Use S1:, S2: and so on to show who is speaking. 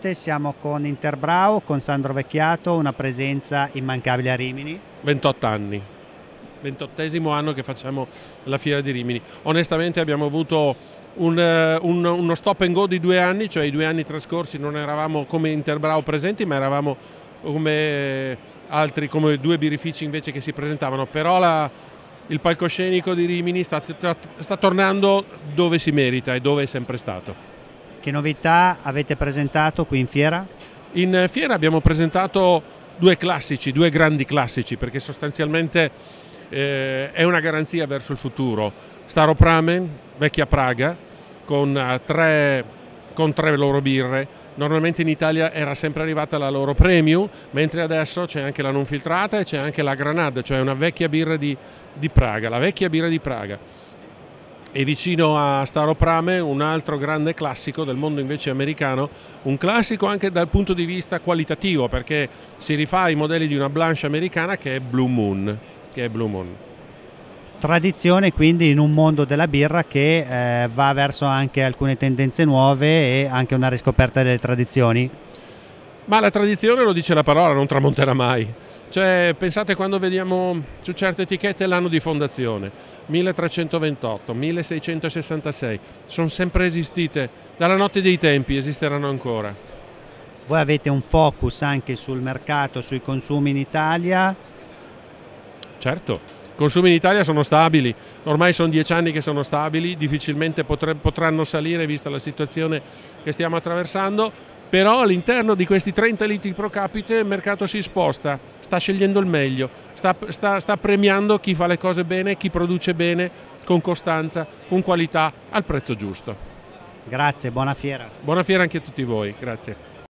S1: 7 siamo con Interbrau, con Sandro Vecchiato, una presenza immancabile a Rimini.
S2: 28 anni, 28 anno che facciamo la fiera di Rimini. Onestamente abbiamo avuto un, eh, un, uno stop and go di due anni, cioè i due anni trascorsi non eravamo come Interbrau presenti ma eravamo come altri, come due birrifici invece che si presentavano, però la, il palcoscenico di Rimini sta, sta, sta tornando dove si merita e dove è sempre stato.
S1: Che novità avete presentato qui in fiera? In
S2: fiera abbiamo presentato due classici, due grandi classici, perché sostanzialmente eh, è una garanzia verso il futuro. Staropramen, vecchia Praga, con eh, tre, con tre loro birre, normalmente in Italia era sempre arrivata la loro premium, mentre adesso c'è anche la non filtrata e c'è anche la Granada, cioè una vecchia birra di, di Praga, la vecchia birra di Praga. E vicino a Staroprame un altro grande classico del mondo invece americano, un classico anche dal punto di vista qualitativo perché si rifà ai modelli di una Blanche americana che è Blue Moon. Che è Blue Moon.
S1: Tradizione quindi in un mondo della birra che eh, va verso anche alcune tendenze nuove e anche una riscoperta delle tradizioni? Ma la
S2: tradizione lo dice la parola, non tramonterà mai. Cioè, pensate quando vediamo su certe etichette l'anno di fondazione, 1328, 1666, sono
S1: sempre esistite, dalla notte dei tempi esisteranno ancora. Voi avete un focus anche sul mercato, sui consumi in Italia? Certo, i
S2: consumi in Italia sono stabili, ormai sono dieci anni che sono stabili, difficilmente potranno salire vista la situazione che stiamo attraversando però all'interno di questi 30 litri pro capite il mercato si sposta, sta scegliendo il meglio, sta, sta, sta premiando chi fa le cose bene, chi produce bene, con costanza, con qualità, al prezzo giusto. Grazie, buona fiera. Buona fiera anche a tutti voi, grazie.